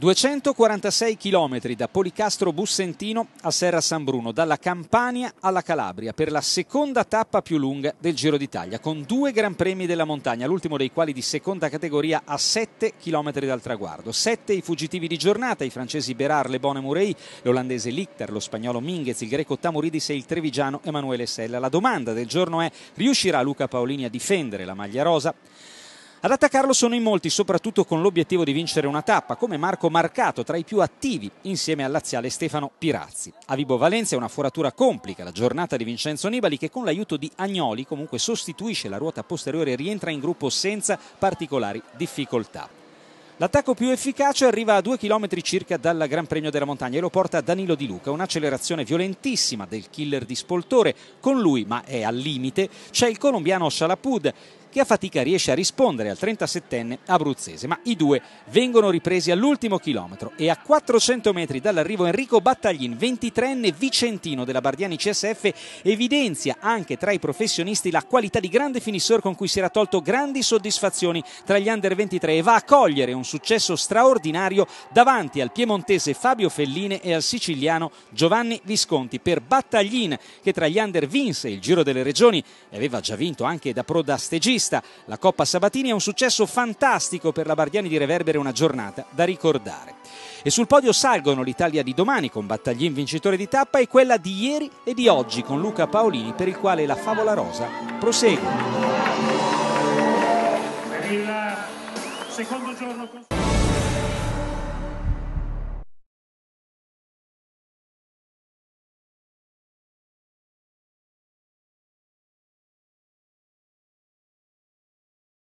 246 km da Policastro Bussentino a Serra San Bruno, dalla Campania alla Calabria, per la seconda tappa più lunga del Giro d'Italia, con due Gran Premi della montagna, l'ultimo dei quali di seconda categoria a 7 km dal traguardo. Sette i fuggitivi di giornata, i francesi Berard, Le Bonne Murei, l'olandese Lichter, lo spagnolo Minghez, il greco Tamuridis e il trevigiano Emanuele Sella. La domanda del giorno è, riuscirà Luca Paolini a difendere la maglia rosa? Ad attaccarlo sono in molti, soprattutto con l'obiettivo di vincere una tappa, come Marco Marcato, tra i più attivi, insieme al laziale Stefano Pirazzi. A Vibo Valencia una foratura complica, la giornata di Vincenzo Nibali che con l'aiuto di Agnoli comunque sostituisce la ruota posteriore e rientra in gruppo senza particolari difficoltà. L'attacco più efficace arriva a due chilometri circa dal Gran Premio della Montagna e lo porta Danilo Di Luca, un'accelerazione violentissima del killer di Spoltore. Con lui, ma è al limite, c'è il colombiano Shalapud che a fatica riesce a rispondere al 37enne abruzzese, ma i due vengono ripresi all'ultimo chilometro e a 400 metri dall'arrivo Enrico Battaglin, 23enne vicentino della Bardiani CSF, evidenzia anche tra i professionisti la qualità di grande finissore con cui si era tolto grandi soddisfazioni tra gli under 23 e va a cogliere un successo straordinario davanti al piemontese Fabio Felline e al siciliano Giovanni Visconti per Battaglin che tra gli under vinse il Giro delle Regioni e aveva già vinto anche da pro da stegista vista. La Coppa Sabatini è un successo fantastico per la Bardiani di Reverbere, una giornata da ricordare. E sul podio salgono l'Italia di domani con Battaglin vincitore di tappa e quella di ieri e di oggi con Luca Paolini per il quale la favola rosa prosegue. Per il secondo giorno